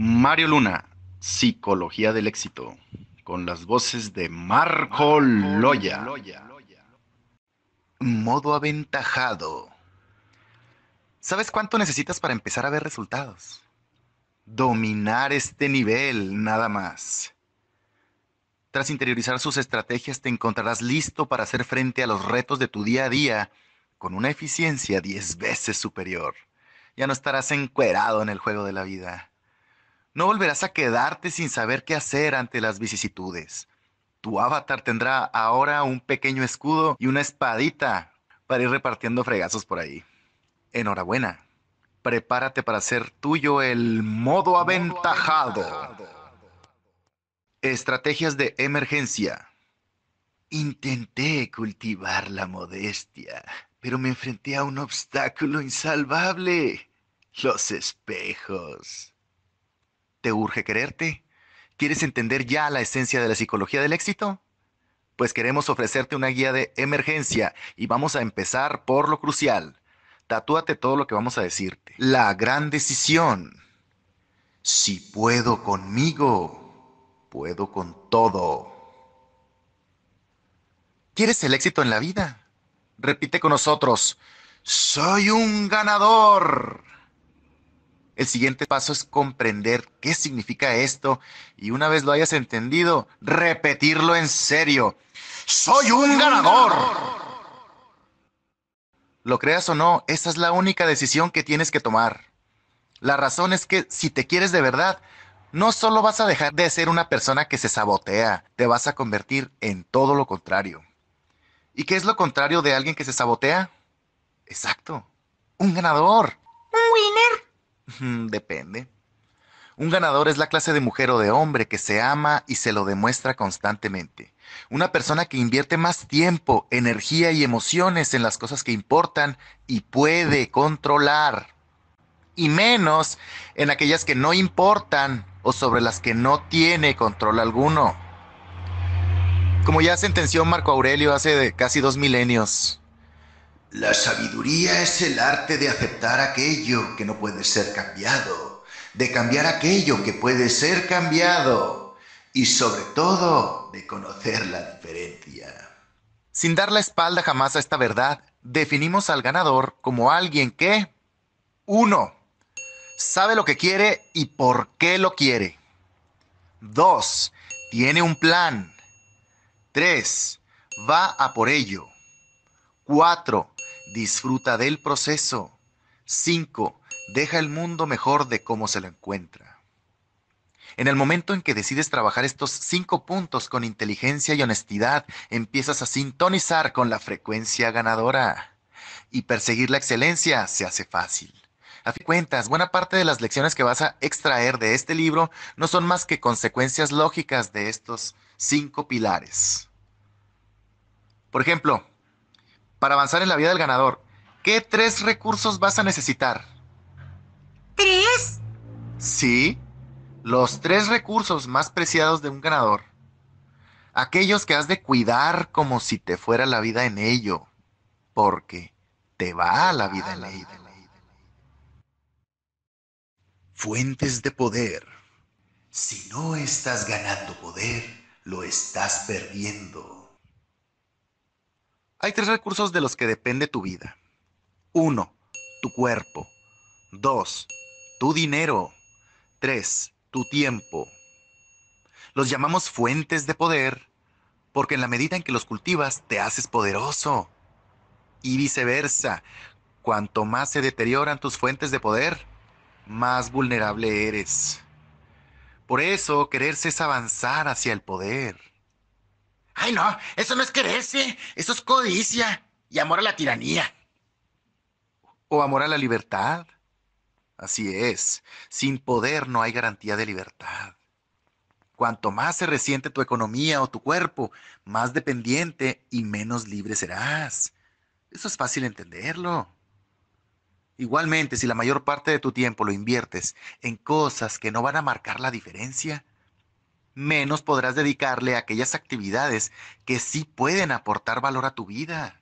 Mario Luna, Psicología del Éxito, con las voces de Marco, Loya. Loya. Modo aventajado. ¿Sabes cuánto necesitas para empezar a ver resultados? Dominar este nivel, nada más. Tras interiorizar sus estrategias, te encontrarás listo para hacer frente a los retos de tu día a día con una eficiencia 10 veces superior. Ya no estarás encuerado en el juego de la vida no volverás a quedarte sin saber qué hacer ante las vicisitudes. Tu avatar tendrá ahora un pequeño escudo y una espadita para ir repartiendo fregazos por ahí. Enhorabuena. Prepárate para hacer tuyo el modo aventajado. Modo aventajado. Estrategias de emergencia. Intenté cultivar la modestia, pero me enfrenté a un obstáculo insalvable. Los espejos. ¿Te urge quererte? ¿Quieres entender ya la esencia de la psicología del éxito? Pues queremos ofrecerte una guía de emergencia y vamos a empezar por lo crucial. Tatúate todo lo que vamos a decirte. La gran decisión. Si puedo conmigo, puedo con todo. ¿Quieres el éxito en la vida? Repite con nosotros. Soy un ganador. El siguiente paso es comprender qué significa esto y una vez lo hayas entendido, repetirlo en serio. Soy un ganador. Lo creas o no, esa es la única decisión que tienes que tomar. La razón es que si te quieres de verdad, no solo vas a dejar de ser una persona que se sabotea, te vas a convertir en todo lo contrario. ¿Y qué es lo contrario de alguien que se sabotea? Exacto, un ganador. Un winner. Depende. Un ganador es la clase de mujer o de hombre que se ama y se lo demuestra constantemente. Una persona que invierte más tiempo, energía y emociones en las cosas que importan y puede controlar. Y menos en aquellas que no importan o sobre las que no tiene control alguno. Como ya sentenció Marco Aurelio hace de casi dos milenios, la sabiduría es el arte de aceptar aquello que no puede ser cambiado, de cambiar aquello que puede ser cambiado y sobre todo de conocer la diferencia. Sin dar la espalda jamás a esta verdad, definimos al ganador como alguien que, uno, sabe lo que quiere y por qué lo quiere. Dos, tiene un plan. Tres, va a por ello. Cuatro, disfruta del proceso. 5. Deja el mundo mejor de cómo se lo encuentra. En el momento en que decides trabajar estos cinco puntos con inteligencia y honestidad, empiezas a sintonizar con la frecuencia ganadora. Y perseguir la excelencia se hace fácil. A fin de cuentas, buena parte de las lecciones que vas a extraer de este libro no son más que consecuencias lógicas de estos cinco pilares. Por ejemplo, para avanzar en la vida del ganador. ¿Qué tres recursos vas a necesitar? ¿Tres? Sí, los tres recursos más preciados de un ganador. Aquellos que has de cuidar como si te fuera la vida en ello, porque te va la vida en ello. Fuentes de poder. Si no estás ganando poder, lo estás perdiendo. Hay tres recursos de los que depende tu vida. Uno, tu cuerpo. Dos, tu dinero. Tres, tu tiempo. Los llamamos fuentes de poder porque en la medida en que los cultivas te haces poderoso. Y viceversa, cuanto más se deterioran tus fuentes de poder, más vulnerable eres. Por eso, quererse es avanzar hacia el poder. Ay, no, eso no es quererse, eso es codicia y amor a la tiranía. O amor a la libertad. Así es, sin poder no hay garantía de libertad. Cuanto más se resiente tu economía o tu cuerpo, más dependiente y menos libre serás. Eso es fácil entenderlo. Igualmente, si la mayor parte de tu tiempo lo inviertes en cosas que no van a marcar la diferencia, menos podrás dedicarle a aquellas actividades que sí pueden aportar valor a tu vida.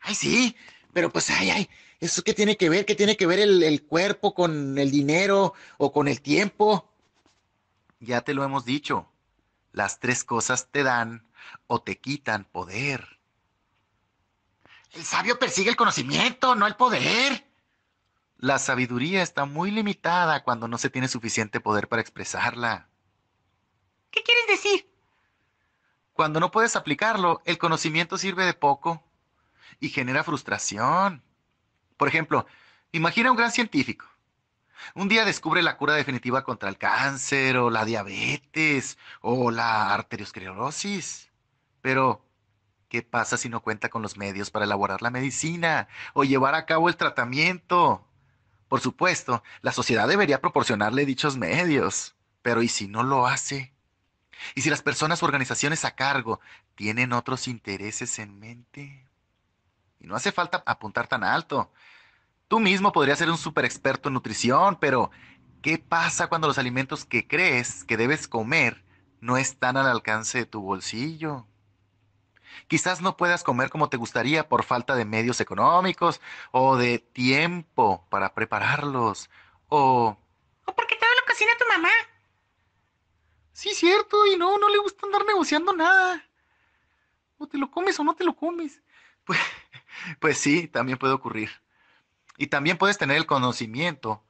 Ay, sí, pero pues, ay, ay, ¿eso qué tiene que ver? ¿Qué tiene que ver el, cuerpo con el dinero o con el tiempo? Ya te lo hemos dicho, las tres cosas te dan o te quitan poder. El sabio persigue el conocimiento, no el poder. La sabiduría está muy limitada cuando no se tiene suficiente poder para expresarla. ¿Qué quieres decir? Cuando no puedes aplicarlo, el conocimiento sirve de poco y genera frustración. Por ejemplo, imagina un gran científico. Un día descubre la cura definitiva contra el cáncer o la diabetes o la arteriosclerosis. Pero, ¿qué pasa si no cuenta con los medios para elaborar la medicina o llevar a cabo el tratamiento? Por supuesto, la sociedad debería proporcionarle dichos medios. Pero ¿y si no lo hace? Y si las personas u organizaciones a cargo tienen otros intereses en mente, y no hace falta apuntar tan alto. Tú mismo podrías ser un super experto en nutrición, pero ¿qué pasa cuando los alimentos que crees que debes comer no están al alcance de tu bolsillo? Quizás no puedas comer como te gustaría por falta de medios económicos o de tiempo para prepararlos o... O porque todo lo cocina tu mamá. Sí, cierto, y no, no le gusta andar negociando nada. O te lo comes o no te lo comes. Pues, pues sí, también puede ocurrir. Y también puedes tener el conocimiento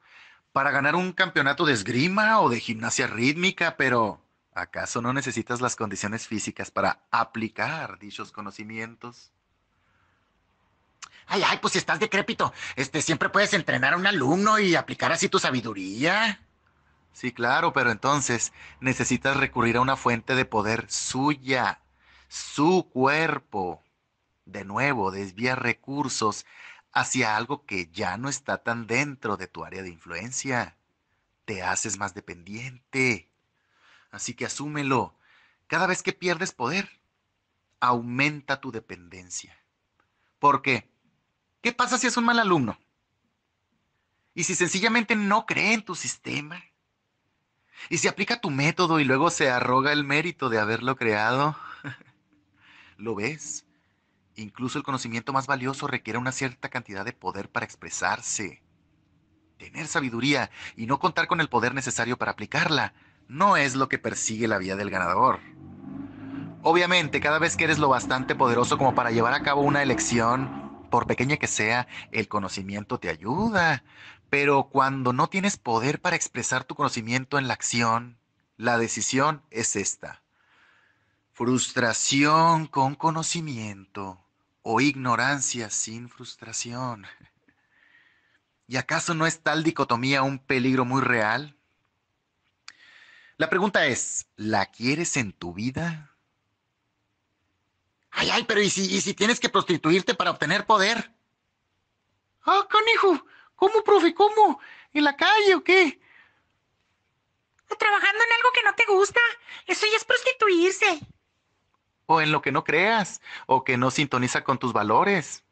para ganar un campeonato de esgrima o de gimnasia rítmica, pero ¿acaso no necesitas las condiciones físicas para aplicar dichos conocimientos? Ay, ay, pues si estás decrépito, este, siempre puedes entrenar a un alumno y aplicar así tu sabiduría. Sí, claro, pero entonces necesitas recurrir a una fuente de poder suya, su cuerpo. De nuevo, desvía recursos hacia algo que ya no está tan dentro de tu área de influencia. Te haces más dependiente. Así que asúmelo. Cada vez que pierdes poder, aumenta tu dependencia. Porque, ¿qué pasa si es un mal alumno? Y si sencillamente no cree en tu sistema, y si aplica tu método y luego se arroga el mérito de haberlo creado, ¿lo ves? Incluso el conocimiento más valioso requiere una cierta cantidad de poder para expresarse. Tener sabiduría y no contar con el poder necesario para aplicarla no es lo que persigue la vía del ganador. Obviamente, cada vez que eres lo bastante poderoso como para llevar a cabo una elección, por pequeña que sea, el conocimiento te ayuda, pero cuando no tienes poder para expresar tu conocimiento en la acción, la decisión es esta. Frustración con conocimiento o ignorancia sin frustración. ¿Y acaso no es tal dicotomía un peligro muy real? La pregunta es, ¿la quieres en tu vida? Ay, ay, pero ¿y si, y si tienes que prostituirte para obtener poder? ¡Oh, ¡Ah, conijo! ¿Cómo, profe? ¿Cómo? ¿En la calle o qué? O trabajando en algo que no te gusta. Eso ya es prostituirse. O en lo que no creas, o que no sintoniza con tus valores.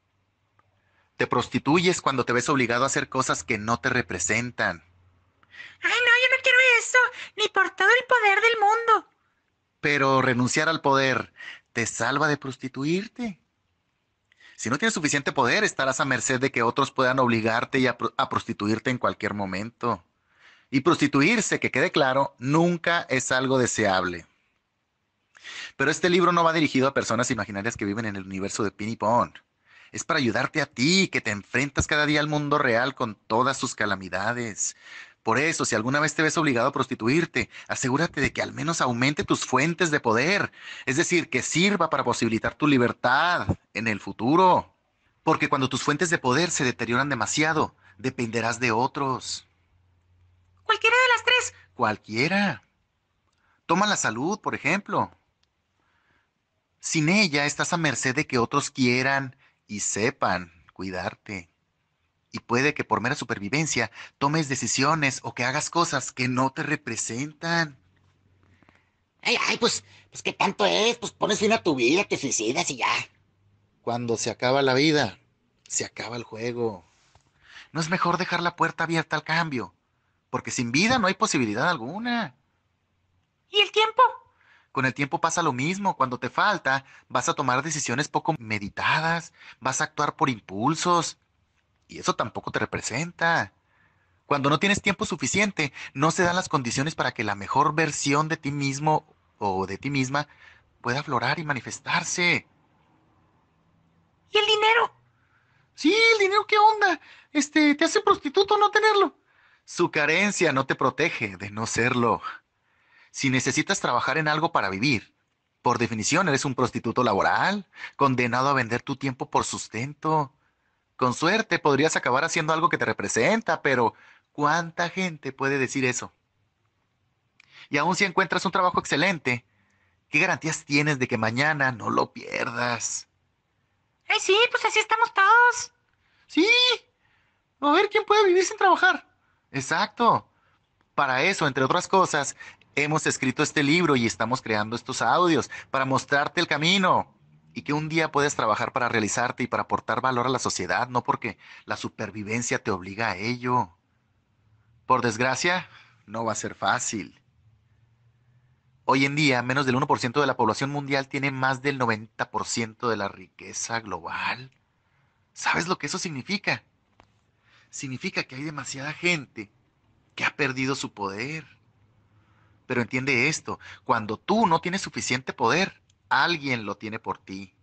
Te prostituyes cuando te ves obligado a hacer cosas que no te representan. Ay, no, yo no quiero eso, ni por todo el poder del mundo. Pero renunciar al poder te salva de prostituirte. Si no tienes suficiente poder, estarás a merced de que otros puedan obligarte y a, prostituirte en cualquier momento. Y prostituirse, que quede claro, nunca es algo deseable. Pero este libro no va dirigido a personas imaginarias que viven en el universo de Pin y Pon. Es para ayudarte a ti, que te enfrentas cada día al mundo real con todas sus calamidades. Por eso, si alguna vez te ves obligado a prostituirte, asegúrate de que al menos aumente tus fuentes de poder, es decir, que sirva para posibilitar tu libertad en el futuro. Porque cuando tus fuentes de poder se deterioran demasiado, dependerás de otros. ¿Cualquiera de las tres? Cualquiera. Toma la salud, por ejemplo. Sin ella estás a merced de que otros quieran y sepan cuidarte y puede que por mera supervivencia tomes decisiones o que hagas cosas que no te representan. Ay, ay, pues, pues qué tanto es, pues pones fin a tu vida, te suicidas y ya. Cuando se acaba la vida, se acaba el juego. No es mejor dejar la puerta abierta al cambio, porque sin vida no hay posibilidad alguna. ¿Y el tiempo? Con el tiempo pasa lo mismo, cuando te falta, vas a tomar decisiones poco meditadas, vas a actuar por impulsos, y eso tampoco te representa. Cuando no tienes tiempo suficiente, no se dan las condiciones para que la mejor versión de ti mismo o de ti misma pueda aflorar y manifestarse. ¿Y el dinero? Sí, el dinero, ¿qué onda? Este, te hace prostituto no tenerlo. Su carencia no te protege de no serlo. Si necesitas trabajar en algo para vivir, por definición eres un prostituto laboral, condenado a vender tu tiempo por sustento. Con suerte podrías acabar haciendo algo que te representa, pero ¿cuánta gente puede decir eso? Y aun si encuentras un trabajo excelente, ¿qué garantías tienes de que mañana no lo pierdas? Ay, eh, sí, pues así estamos todos. Sí. A ver quién puede vivir sin trabajar. Exacto. Para eso, entre otras cosas, hemos escrito este libro y estamos creando estos audios para mostrarte el camino y que un día puedes trabajar para realizarte y para aportar valor a la sociedad, no porque la supervivencia te obliga a ello. Por desgracia, no va a ser fácil. Hoy en día, menos del 1% de la población mundial tiene más del 90% de la riqueza global. ¿Sabes lo que eso significa? Significa que hay demasiada gente que ha perdido su poder. Pero entiende esto, cuando tú no tienes suficiente poder, alguien lo tiene por ti.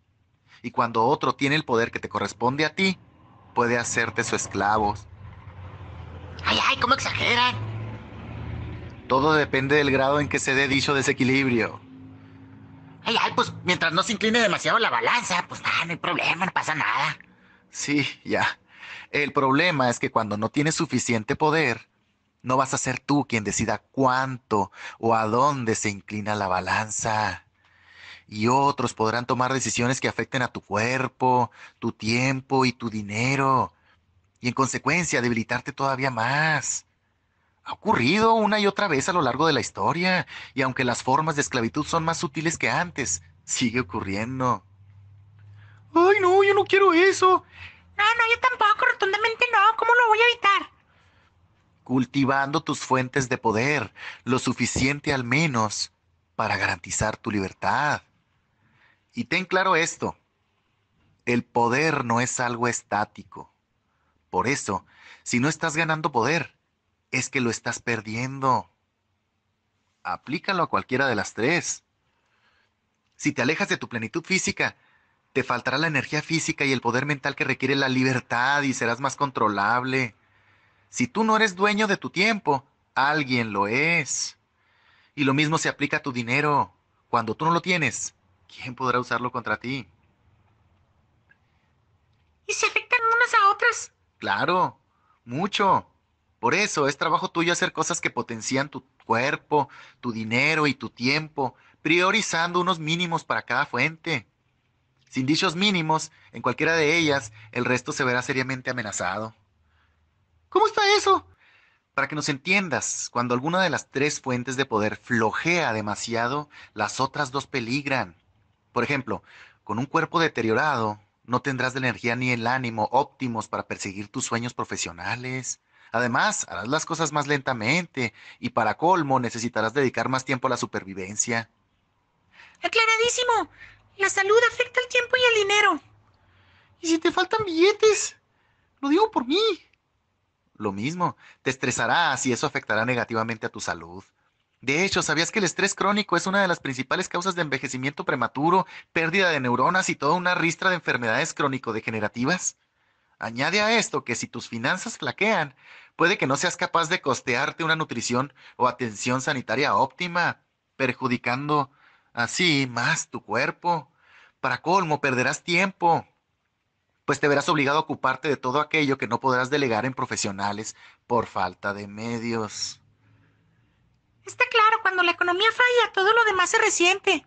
Y cuando otro tiene el poder que te corresponde a ti, puede hacerte su esclavo. Ay, ay, ¿cómo exageran? Todo depende del grado en que se dé dicho desequilibrio. Ay, ay, pues mientras no se incline demasiado la balanza, pues nada, ah, no hay problema, no pasa nada. Sí, ya. El problema es que cuando no tienes suficiente poder, no vas a ser tú quien decida cuánto o a dónde se inclina la balanza y otros podrán tomar decisiones que afecten a tu cuerpo, tu tiempo y tu dinero, y en consecuencia debilitarte todavía más. Ha ocurrido una y otra vez a lo largo de la historia, y aunque las formas de esclavitud son más sutiles que antes, sigue ocurriendo. Ay, no, yo no quiero eso. No, no, yo tampoco, rotundamente no. ¿Cómo lo voy a evitar? Cultivando tus fuentes de poder, lo suficiente al menos para garantizar tu libertad. Y ten claro esto, el poder no es algo estático. Por eso, si no estás ganando poder, es que lo estás perdiendo. Aplícalo a cualquiera de las tres. Si te alejas de tu plenitud física, te faltará la energía física y el poder mental que requiere la libertad y serás más controlable. Si tú no eres dueño de tu tiempo, alguien lo es. Y lo mismo se aplica a tu dinero. Cuando tú no lo tienes, ¿quién podrá usarlo contra ti? ¿Y se afectan unas a otras? Claro, mucho. Por eso es trabajo tuyo hacer cosas que potencian tu cuerpo, tu dinero y tu tiempo, priorizando unos mínimos para cada fuente. Sin dichos mínimos, en cualquiera de ellas, el resto se verá seriamente amenazado. ¿Cómo está eso? Para que nos entiendas, cuando alguna de las tres fuentes de poder flojea demasiado, las otras dos peligran. Por ejemplo, con un cuerpo deteriorado, no tendrás la energía ni el ánimo óptimos para perseguir tus sueños profesionales. Además, harás las cosas más lentamente y para colmo necesitarás dedicar más tiempo a la supervivencia. Aclaradísimo. La salud afecta el tiempo y el dinero. ¿Y si te faltan billetes? Lo digo por mí. Lo mismo, te estresarás y eso afectará negativamente a tu salud. De hecho, ¿sabías que el estrés crónico es una de las principales causas de envejecimiento prematuro, pérdida de neuronas y toda una ristra de enfermedades crónico-degenerativas? Añade a esto que si tus finanzas flaquean, puede que no seas capaz de costearte una nutrición o atención sanitaria óptima, perjudicando así más tu cuerpo. Para colmo, perderás tiempo, pues te verás obligado a ocuparte de todo aquello que no podrás delegar en profesionales por falta de medios. Está claro, cuando la economía falla, todo lo demás se resiente.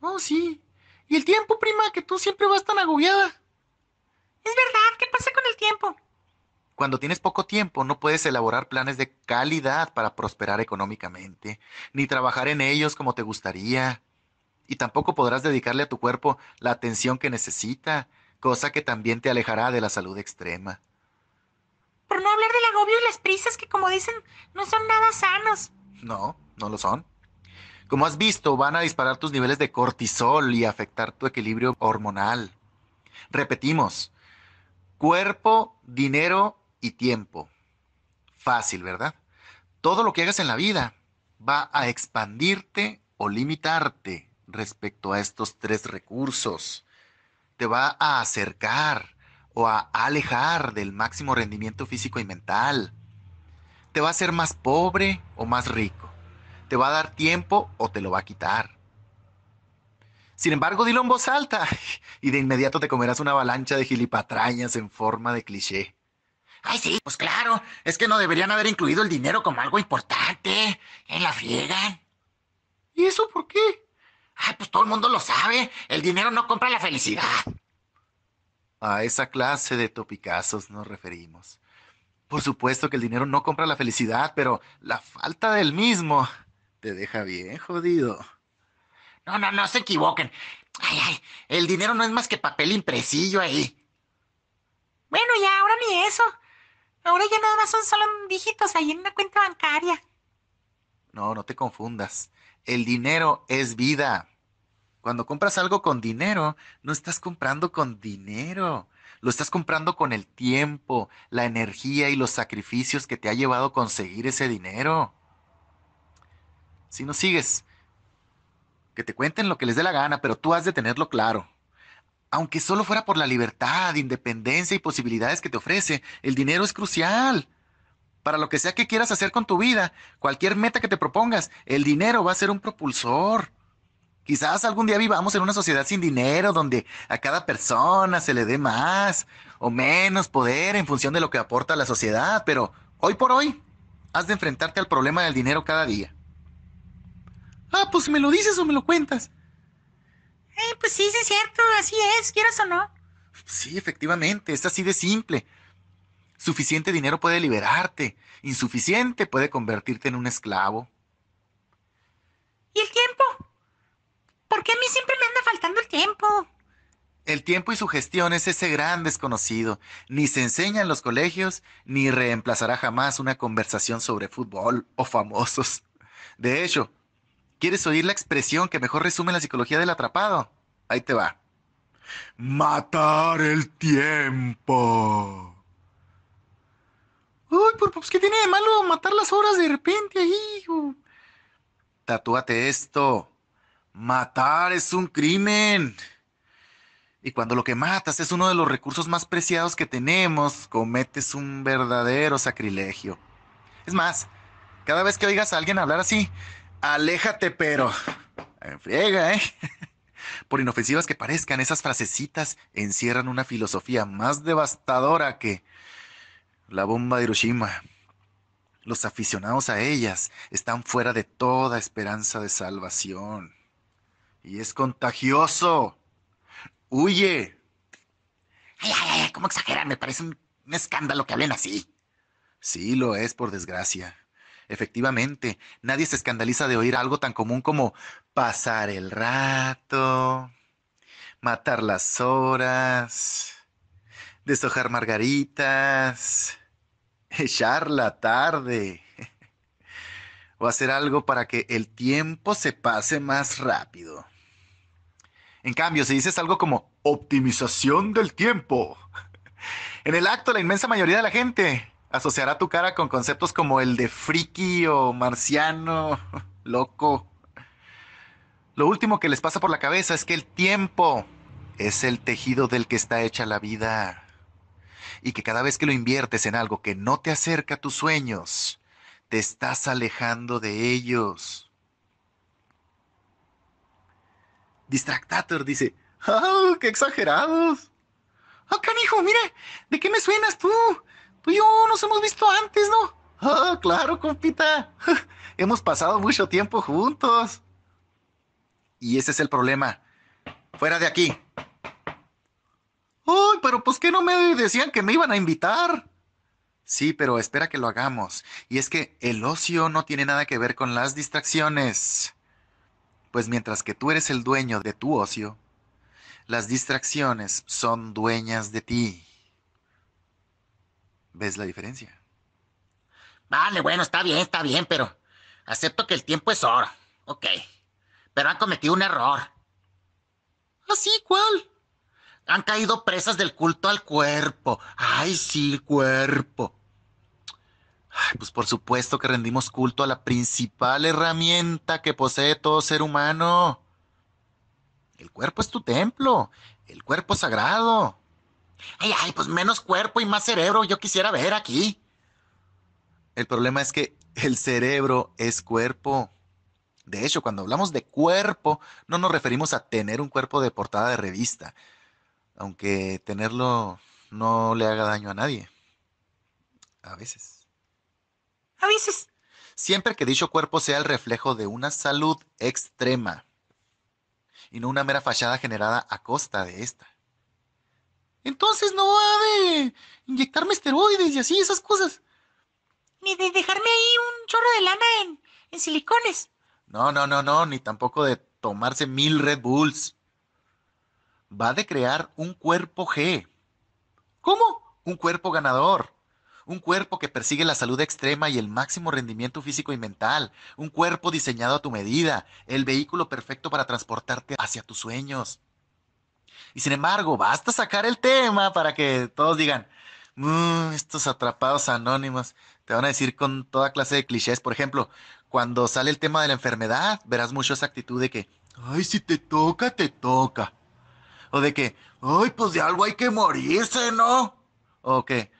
Oh, sí. Y el tiempo, prima, que tú siempre vas tan agobiada. Es verdad, ¿qué pasa con el tiempo? Cuando tienes poco tiempo, no puedes elaborar planes de calidad para prosperar económicamente, ni trabajar en ellos como te gustaría. Y tampoco podrás dedicarle a tu cuerpo la atención que necesita, cosa que también te alejará de la salud extrema. Por no hablar del agobio y las prisas que, como dicen, no son nada sanos. No, no lo son. Como has visto, van a disparar tus niveles de cortisol y afectar tu equilibrio hormonal. Repetimos, cuerpo, dinero y tiempo. Fácil, ¿verdad? Todo lo que hagas en la vida va a expandirte o limitarte respecto a estos tres recursos. Te va a acercar, o a, alejar del máximo rendimiento físico y mental. Te va a hacer más pobre o más rico. Te va a dar tiempo o te lo va a quitar. Sin embargo, dilo en voz alta y de inmediato te comerás una avalancha de gilipatrañas en forma de cliché. Ay, sí, pues claro, es que no deberían haber incluido el dinero como algo importante. En la fiega ¿Y eso por qué? Ay, pues todo el mundo lo sabe. El dinero no compra la felicidad. A esa clase de topicazos nos referimos. Por supuesto que el dinero no compra la felicidad, pero la falta del mismo te deja bien jodido. No, no, no se equivoquen. Ay, ay, el dinero no es más que papel impresillo ahí. Bueno, ya, ahora ni eso. Ahora ya nada más son solo dígitos ahí en una cuenta bancaria. No, no te confundas. El dinero es vida. Cuando compras algo con dinero, no estás comprando con dinero, lo estás comprando con el tiempo, la energía y los sacrificios que te ha llevado a conseguir ese dinero. Si no sigues, que te cuenten lo que les dé la gana, pero tú has de tenerlo claro. Aunque solo fuera por la libertad, independencia y posibilidades que te ofrece, el dinero es crucial. Para lo que sea que quieras hacer con tu vida, cualquier meta que te propongas, el dinero va a ser un propulsor. Quizás algún día vivamos en una sociedad sin dinero, donde a cada persona se le dé más o menos poder en función de lo que aporta a la sociedad, pero hoy por hoy has de enfrentarte al problema del dinero cada día. Ah, pues me lo dices o me lo cuentas. Eh, pues sí, es cierto, así es, quieras o no. Sí, efectivamente, es así de simple. Suficiente dinero puede liberarte, insuficiente puede convertirte en un esclavo. ¿Y el tiempo? ¿por a mí siempre me anda faltando el tiempo? El tiempo y su gestión es ese gran desconocido. Ni se enseña en los colegios, ni reemplazará jamás una conversación sobre fútbol o famosos. De hecho, ¿quieres oír la expresión que mejor resume la psicología del atrapado? Ahí te va. Matar el tiempo. Uy, pues ¿qué tiene de malo matar las horas de repente ahí? Tatúate esto. Matar es un crimen. Y cuando lo que matas es uno de los recursos más preciados que tenemos, cometes un verdadero sacrilegio. Es más, cada vez que oigas a alguien hablar así, aléjate pero. Enfriega, ¿eh? ¿eh? Por inofensivas que parezcan, esas frasecitas encierran una filosofía más devastadora que la bomba de Hiroshima. Los aficionados a ellas están fuera de toda esperanza de salvación y es contagioso. Huye. Ay, ay, ay, ¿cómo exagerar. Me parece un, un escándalo que hablen así. Sí, lo es, por desgracia. Efectivamente, nadie se escandaliza de oír algo tan común como pasar el rato, matar las horas, deshojar margaritas, echar la tarde o hacer algo para que el tiempo se pase más rápido. En cambio, si dices algo como optimización del tiempo, en el acto la inmensa mayoría de la gente asociará tu cara con conceptos como el de friki o marciano, loco. Lo último que les pasa por la cabeza es que el tiempo es el tejido del que está hecha la vida y que cada vez que lo inviertes en algo que no te acerca a tus sueños, te estás alejando de ellos. Distractator dice, ¡ah, qué exagerados! ¡Ah, canijo, mira! ¿De qué me suenas tú? Tú y yo nos hemos visto antes, ¿no? ¡Ah, claro, compita! hemos pasado mucho tiempo juntos. Y ese es el problema. Fuera de aquí. ¡Ay, pero pues qué no me decían que me iban a invitar! Sí, pero espera que lo hagamos. Y es que el ocio no tiene nada que ver con las distracciones pues mientras que tú eres el dueño de tu ocio, las distracciones son dueñas de ti. ¿Ves la diferencia? Vale, bueno, está bien, está bien, pero acepto que el tiempo es oro. Ok. Pero han cometido un error. ¿Así ah, cuál? Han caído presas del culto al cuerpo. Ay, sí, cuerpo. Ay, pues por supuesto que rendimos culto a la principal herramienta que posee todo ser humano. El cuerpo es tu templo, el cuerpo sagrado. Ay, ay, pues menos cuerpo y más cerebro yo quisiera ver aquí. El problema es que el cerebro es cuerpo. De hecho, cuando hablamos de cuerpo, no nos referimos a tener un cuerpo de portada de revista, aunque tenerlo no le haga daño a nadie. A veces. A veces. Siempre que dicho cuerpo sea el reflejo de una salud extrema y no una mera fachada generada a costa de esta. Entonces no va de inyectarme esteroides y así, esas cosas. Ni de dejarme ahí un chorro de lana en, en silicones. No, no, no, no, ni tampoco de tomarse mil Red Bulls. Va de crear un cuerpo G. ¿Cómo? Un cuerpo ganador un cuerpo que persigue la salud extrema y el máximo rendimiento físico y mental, un cuerpo diseñado a tu medida, el vehículo perfecto para transportarte hacia tus sueños. Y sin embargo, basta sacar el tema para que todos digan, mm, estos atrapados anónimos te van a decir con toda clase de clichés. Por ejemplo, cuando sale el tema de la enfermedad, verás mucho esa actitud de que, ay, si te toca, te toca. O de que, ay, pues de algo hay que morirse, ¿no? O que,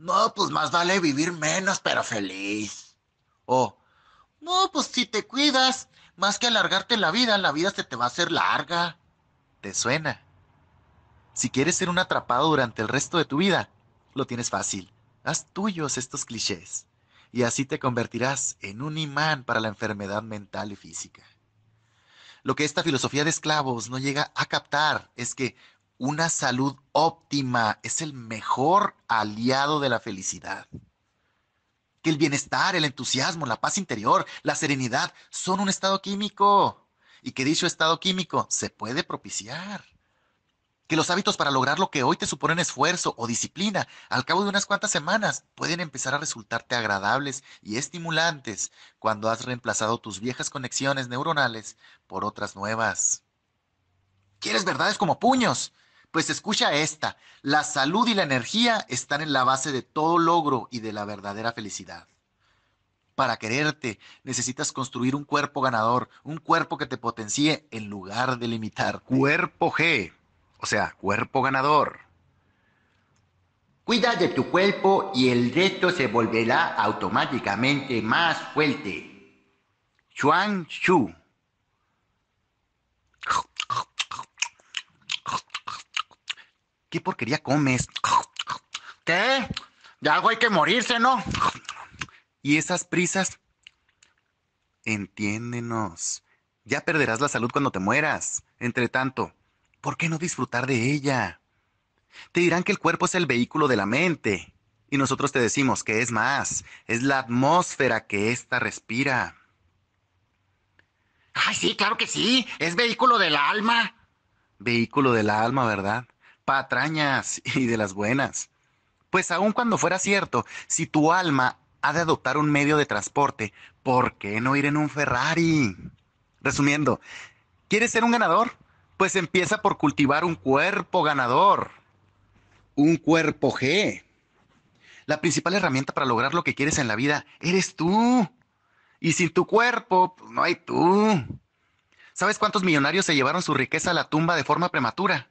no, pues más vale vivir menos, pero feliz. O, no, pues si te cuidas, más que alargarte la vida, la vida se te va a hacer larga. ¿Te suena? Si quieres ser un atrapado durante el resto de tu vida, lo tienes fácil. Haz tuyos estos clichés y así te convertirás en un imán para la enfermedad mental y física. Lo que esta filosofía de esclavos no llega a captar es que una salud óptima es el mejor aliado de la felicidad. Que el bienestar, el entusiasmo, la paz interior, la serenidad son un estado químico y que dicho estado químico se puede propiciar. Que los hábitos para lograr lo que hoy te suponen esfuerzo o disciplina, al cabo de unas cuantas semanas, pueden empezar a resultarte agradables y estimulantes cuando has reemplazado tus viejas conexiones neuronales por otras nuevas. ¿Quieres verdades como puños? Pues escucha esta, la salud y la energía están en la base de todo logro y de la verdadera felicidad. Para quererte necesitas construir un cuerpo ganador, un cuerpo que te potencie en lugar de limitar. Cuerpo G, o sea, cuerpo ganador. Cuida de tu cuerpo y el resto se volverá automáticamente más fuerte. Chuang Shu. ¿Qué porquería comes? ¿Qué? Ya algo hay que morirse, ¿no? Y esas prisas. Entiéndenos. Ya perderás la salud cuando te mueras. Entre tanto, ¿por qué no disfrutar de ella? Te dirán que el cuerpo es el vehículo de la mente. Y nosotros te decimos que es más, es la atmósfera que ésta respira. Ay, sí, claro que sí, es vehículo del alma. Vehículo del alma, ¿verdad? patrañas y de las buenas. Pues aun cuando fuera cierto, si tu alma ha de adoptar un medio de transporte, ¿por qué no ir en un Ferrari? Resumiendo, ¿quieres ser un ganador? Pues empieza por cultivar un cuerpo ganador, un cuerpo G. La principal herramienta para lograr lo que quieres en la vida eres tú. Y sin tu cuerpo, pues, no hay tú. ¿Sabes cuántos millonarios se llevaron su riqueza a la tumba de forma prematura?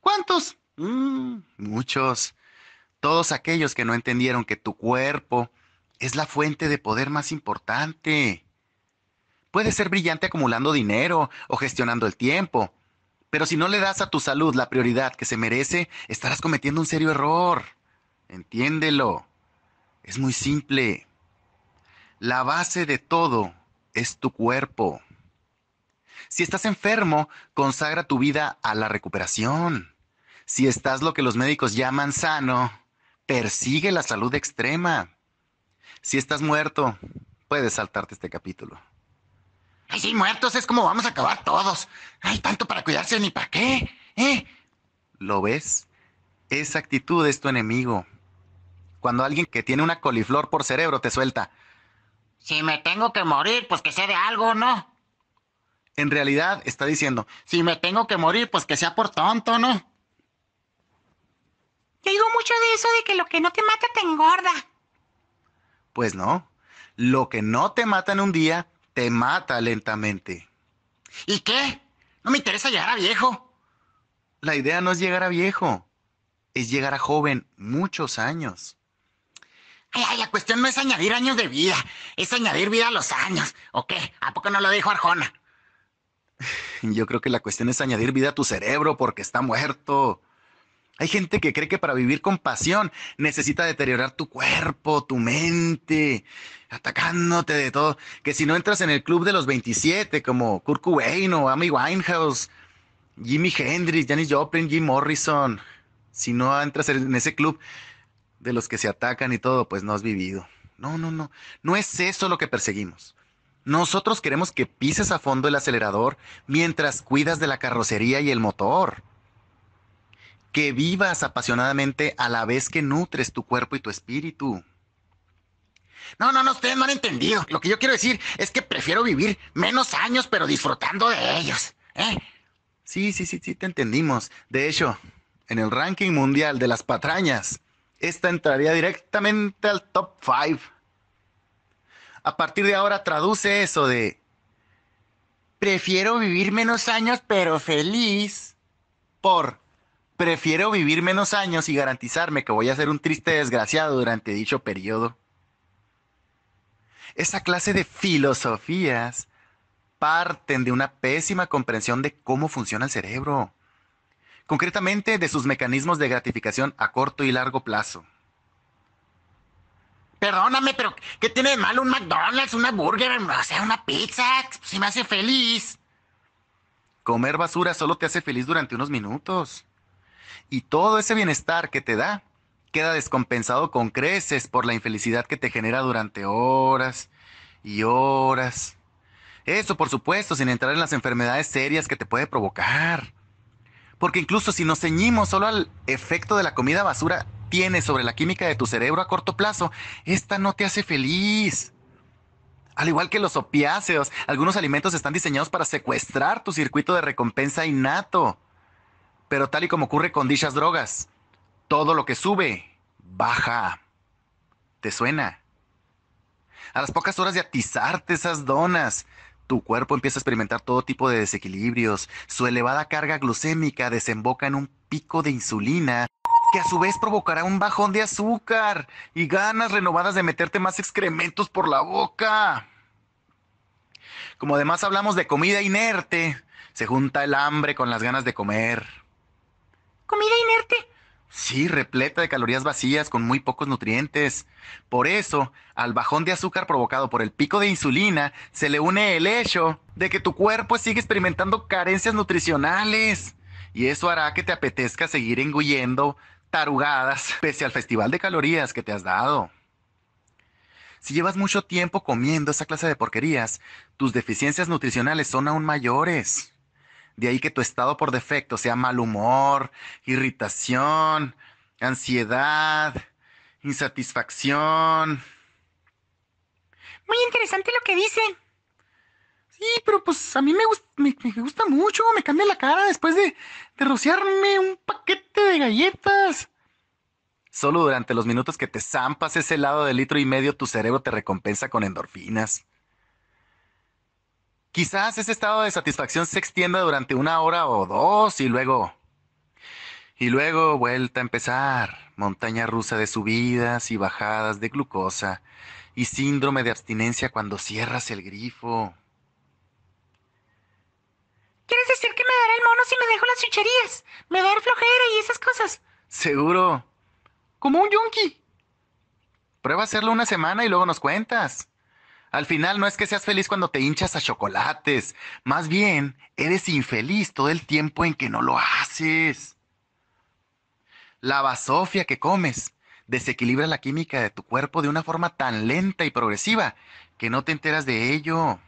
¿Cuántos? Mm, muchos. Todos aquellos que no entendieron que tu cuerpo es la fuente de poder más importante. Puedes ser brillante acumulando dinero o gestionando el tiempo, pero si no le das a tu salud la prioridad que se merece, estarás cometiendo un serio error. Entiéndelo. Es muy simple. La base de todo es tu cuerpo. Si estás enfermo, consagra tu vida a la recuperación. Si estás lo que los médicos llaman sano, persigue la salud extrema. Si estás muerto, puedes saltarte este capítulo. Ay, sí, muertos es como vamos a acabar todos. Hay tanto para cuidarse ni para qué. ¿Eh? ¿Lo ves? Esa actitud es tu enemigo. Cuando alguien que tiene una coliflor por cerebro te suelta. Si me tengo que morir, pues que sé de algo, ¿no? en realidad está diciendo, si me tengo que morir, pues que sea por tonto, ¿no? Te digo mucho de eso de que lo que no te mata te engorda. Pues no, lo que no te mata en un día, te mata lentamente. ¿Y qué? No me interesa llegar a viejo. La idea no es llegar a viejo, es llegar a joven muchos años. Ay, ay, la cuestión no es añadir años de vida, es añadir vida a los años. ¿O qué? ¿A poco no lo dijo Arjona? Yo creo que la cuestión es añadir vida a tu cerebro porque está muerto. Hay gente que cree que para vivir con pasión necesita deteriorar tu cuerpo, tu mente, atacándote de todo. Que si no entras en el club de los 27, como Kurt Cobain o Amy Winehouse, Jimi Hendrix, Janis Joplin, Jim Morrison, si no entras en ese club de los que se atacan y todo, pues no has vivido. No, no, no. No es eso lo que perseguimos. Nosotros queremos que pises a fondo el acelerador mientras cuidas de la carrocería y el motor. Que vivas apasionadamente a la vez que nutres tu cuerpo y tu espíritu. No, no, no, ustedes no han entendido. Lo que yo quiero decir es que prefiero vivir menos años, pero disfrutando de ellos. ¿eh? Sí, sí, sí, sí, te entendimos. De hecho, en el ranking mundial de las patrañas, esta entraría directamente al top 5 a partir de ahora traduce eso de prefiero vivir menos años pero feliz por prefiero vivir menos años y garantizarme que voy a ser un triste desgraciado durante dicho periodo. Esa clase de filosofías parten de una pésima comprensión de cómo funciona el cerebro, concretamente de sus mecanismos de gratificación a corto y largo plazo. Perdóname, pero ¿qué tiene de malo un McDonald's, una burger, o sea, una pizza? Si me hace feliz. Comer basura solo te hace feliz durante unos minutos. Y todo ese bienestar que te da queda descompensado con creces por la infelicidad que te genera durante horas y horas. Eso, por supuesto, sin entrar en las enfermedades serias que te puede provocar. Porque incluso si nos ceñimos solo al efecto de la comida basura, tienes sobre la química de tu cerebro a corto plazo, esta no te hace feliz. Al igual que los opiáceos, algunos alimentos están diseñados para secuestrar tu circuito de recompensa innato. Pero tal y como ocurre con dichas drogas, todo lo que sube, baja. ¿Te suena? A las pocas horas de atizarte esas donas, tu cuerpo empieza a experimentar todo tipo de desequilibrios. Su elevada carga glucémica desemboca en un pico de insulina que a su vez provocará un bajón de azúcar y ganas renovadas de meterte más excrementos por la boca. Como además hablamos de comida inerte, se junta el hambre con las ganas de comer. ¿Comida inerte? Sí, repleta de calorías vacías con muy pocos nutrientes. Por eso, al bajón de azúcar provocado por el pico de insulina, se le une el hecho de que tu cuerpo sigue experimentando carencias nutricionales. Y eso hará que te apetezca seguir engullendo tarugadas pese al festival de calorías que te has dado. Si llevas mucho tiempo comiendo esa clase de porquerías, tus deficiencias nutricionales son aún mayores. De ahí que tu estado por defecto sea mal humor, irritación, ansiedad, insatisfacción. Muy interesante lo que dicen sí, pero pues a mí me, gusta mucho, me cambia la cara después de, de rociarme un paquete de galletas. Solo durante los minutos que te zampas ese helado de litro y medio, tu cerebro te recompensa con endorfinas. Quizás ese estado de satisfacción se extienda durante una hora o dos y luego... Y luego vuelta a empezar, montaña rusa de subidas y bajadas de glucosa y síndrome de abstinencia cuando cierras el grifo. ¿Quieres decir que me dará el mono si me dejo las chucherías? Me dará el flojera y esas cosas. Seguro. Como un junkie. Prueba hacerlo una semana y luego nos cuentas. Al final no es que seas feliz cuando te hinchas a chocolates. Más bien, eres infeliz todo el tiempo en que no lo haces. La vasofia que comes desequilibra la química de tu cuerpo de una forma tan lenta y progresiva que no te enteras de ello.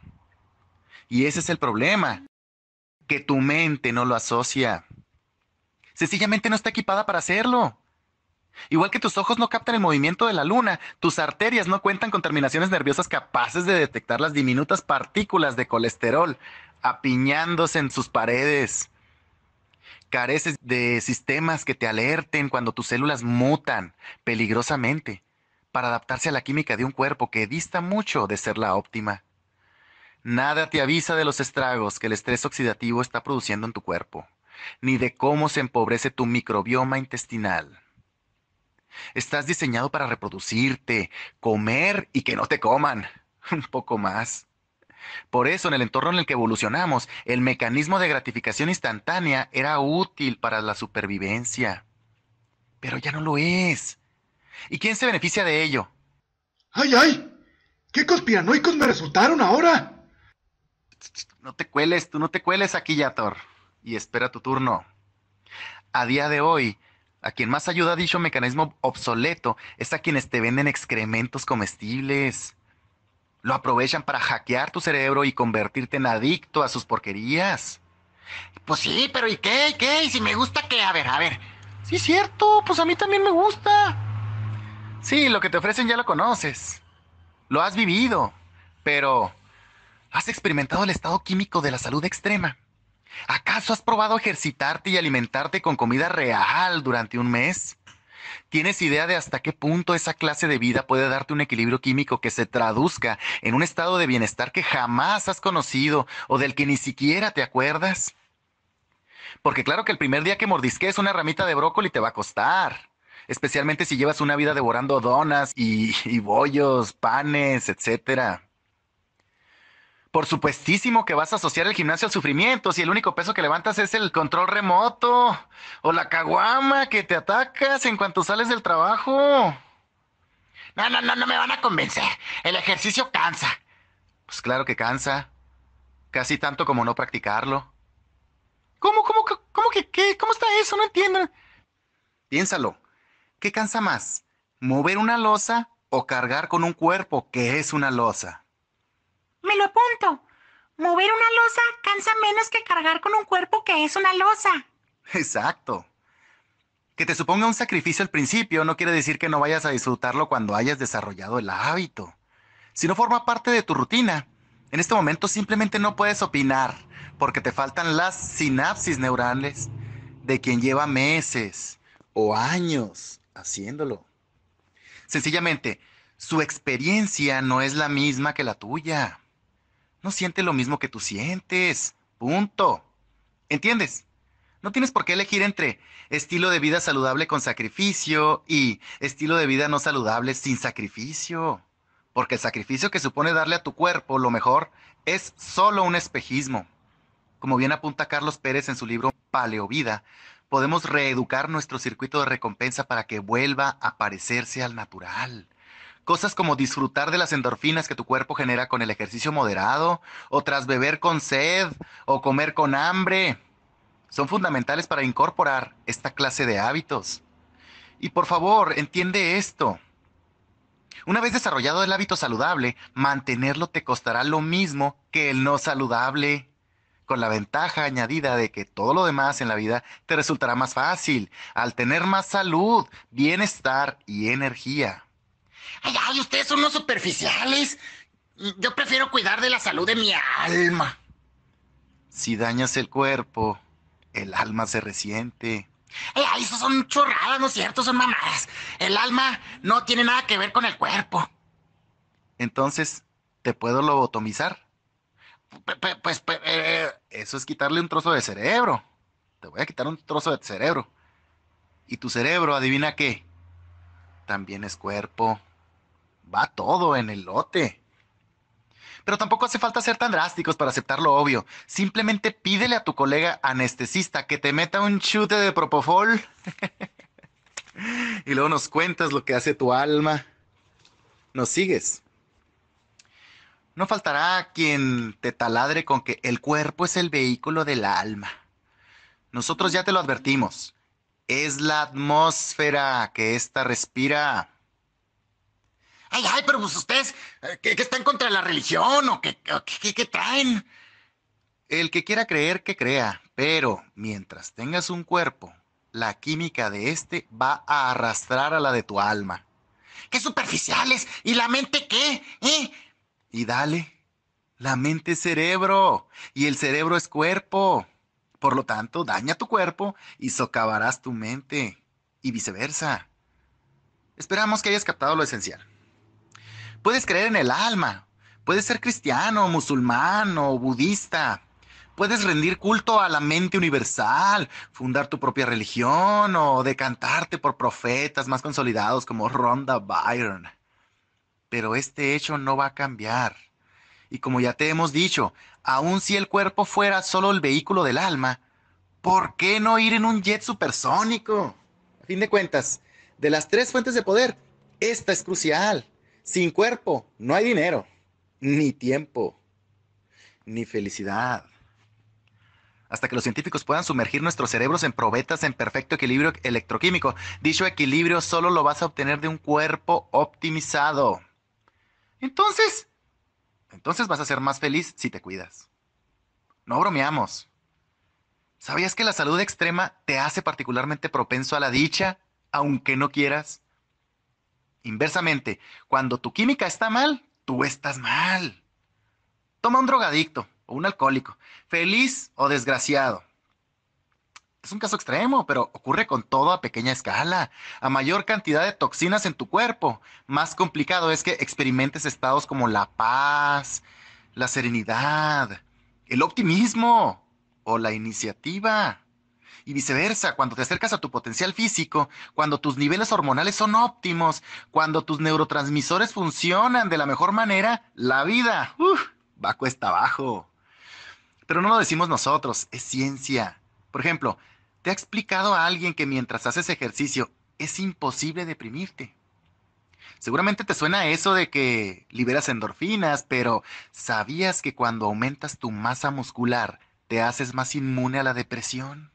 Y ese es el problema que tu mente no lo asocia. Sencillamente no está equipada para hacerlo. Igual que tus ojos no captan el movimiento de la luna, tus arterias no cuentan con terminaciones nerviosas capaces de detectar las diminutas partículas de colesterol apiñándose en sus paredes. Careces de sistemas que te alerten cuando tus células mutan peligrosamente para adaptarse a la química de un cuerpo que dista mucho de ser la óptima. Nada te avisa de los estragos que el estrés oxidativo está produciendo en tu cuerpo, ni de cómo se empobrece tu microbioma intestinal. Estás diseñado para reproducirte, comer y que no te coman. Un poco más. Por eso, en el entorno en el que evolucionamos, el mecanismo de gratificación instantánea era útil para la supervivencia. Pero ya no lo es. ¿Y quién se beneficia de ello? ¡Ay, ay! ¡Qué conspiranoicos me resultaron ahora! no te cueles, tú no te cueles aquí, Yator, y espera tu turno. A día de hoy, a quien más ayuda dicho mecanismo obsoleto es a quienes te venden excrementos comestibles. Lo aprovechan para hackear tu cerebro y convertirte en adicto a sus porquerías. Pues sí, pero ¿y qué? ¿Y qué? ¿Y si me gusta qué? A ver, a ver. Sí, cierto, pues a mí también me gusta. Sí, lo que te ofrecen ya lo conoces. Lo has vivido. Pero ¿Has experimentado el estado químico de la salud extrema? ¿Acaso has probado ejercitarte y alimentarte con comida real durante un mes? ¿Tienes idea de hasta qué punto esa clase de vida puede darte un equilibrio químico que se traduzca en un estado de bienestar que jamás has conocido o del que ni siquiera te acuerdas? Porque claro que el primer día que mordisquees una ramita de brócoli te va a costar, especialmente si llevas una vida devorando donas y, y bollos, panes, etcétera por supuestísimo que vas a asociar el gimnasio al sufrimiento si el único peso que levantas es el control remoto o la caguama que te atacas en cuanto sales del trabajo. No, no, no, no me van a convencer. El ejercicio cansa. Pues claro que cansa. Casi tanto como no practicarlo. ¿Cómo, cómo, cómo, que qué? ¿Cómo está eso? No entiendo. Piénsalo. ¿Qué cansa más? ¿Mover una losa o cargar con un cuerpo que es una losa? Me lo apunto. Mover una losa cansa menos que cargar con un cuerpo que es una losa. Exacto. Que te suponga un sacrificio al principio no quiere decir que no vayas a disfrutarlo cuando hayas desarrollado el hábito. Si no forma parte de tu rutina, en este momento simplemente no puedes opinar porque te faltan las sinapsis neurales de quien lleva meses o años haciéndolo. Sencillamente, su experiencia no es la misma que la tuya no siente lo mismo que tú sientes. Punto. ¿Entiendes? No tienes por qué elegir entre estilo de vida saludable con sacrificio y estilo de vida no saludable sin sacrificio. Porque el sacrificio que supone darle a tu cuerpo lo mejor es solo un espejismo. Como bien apunta Carlos Pérez en su libro Paleovida, podemos reeducar nuestro circuito de recompensa para que vuelva a parecerse al natural. Cosas como disfrutar de las endorfinas que tu cuerpo genera con el ejercicio moderado, o tras beber con sed, o comer con hambre, son fundamentales para incorporar esta clase de hábitos. Y por favor, entiende esto. Una vez desarrollado el hábito saludable, mantenerlo te costará lo mismo que el no saludable, con la ventaja añadida de que todo lo demás en la vida te resultará más fácil al tener más salud, bienestar y energía. Ay, ay, ustedes son unos superficiales. Yo prefiero cuidar de la salud de mi alma. Si dañas el cuerpo, el alma se resiente. Ay, eso son chorradas, ¿no es cierto? Son mamadas. El alma no tiene nada que ver con el cuerpo. Entonces, ¿te puedo lobotomizar? Pues, eh. eso es quitarle un trozo de cerebro. Te voy a quitar un trozo de cerebro. Y tu cerebro, adivina qué, también es cuerpo va todo en el lote. Pero tampoco hace falta ser tan drásticos para aceptar lo obvio. Simplemente pídele a tu colega anestesista que te meta un chute de propofol y luego nos cuentas lo que hace tu alma. Nos sigues. No faltará quien te taladre con que el cuerpo es el vehículo del alma. Nosotros ya te lo advertimos. Es la atmósfera que ésta respira Ay, ay, pero pues ustedes, eh, ¿qué, están contra la religión o qué, traen? El que quiera creer, que crea, pero mientras tengas un cuerpo, la química de este va a arrastrar a la de tu alma. ¡Qué superficiales! ¿Y la mente qué? ¿Eh? Y dale, la mente es cerebro y el cerebro es cuerpo. Por lo tanto, daña tu cuerpo y socavarás tu mente y viceversa. Esperamos que hayas captado lo esencial. Puedes creer en el alma, puedes ser cristiano, musulmán o budista, puedes rendir culto a la mente universal, fundar tu propia religión o decantarte por profetas más consolidados como Ronda Byron. Pero este hecho no va a cambiar. Y como ya te hemos dicho, aun si el cuerpo fuera solo el vehículo del alma, ¿por qué no ir en un jet supersónico? A fin de cuentas, de las tres fuentes de poder, esta es crucial. Sin cuerpo no hay dinero, ni tiempo, ni felicidad. Hasta que los científicos puedan sumergir nuestros cerebros en probetas en perfecto equilibrio electroquímico. Dicho equilibrio solo lo vas a obtener de un cuerpo optimizado. Entonces, entonces vas a ser más feliz si te cuidas. No bromeamos. ¿Sabías que la salud extrema te hace particularmente propenso a la dicha, aunque no quieras? Inversamente, cuando tu química está mal, tú estás mal. Toma un drogadicto o un alcohólico, feliz o desgraciado. Es un caso extremo, pero ocurre con todo a pequeña escala. A mayor cantidad de toxinas en tu cuerpo, más complicado es que experimentes estados como la paz, la serenidad, el optimismo o la iniciativa y viceversa, cuando te acercas a tu potencial físico, cuando tus niveles hormonales son óptimos, cuando tus neurotransmisores funcionan de la mejor manera, la vida va cuesta abajo. Pero no lo decimos nosotros, es ciencia. Por ejemplo, ¿te ha explicado a alguien que mientras haces ejercicio es imposible deprimirte? Seguramente te suena eso de que liberas endorfinas, pero ¿sabías que cuando aumentas tu masa muscular te haces más inmune a la depresión?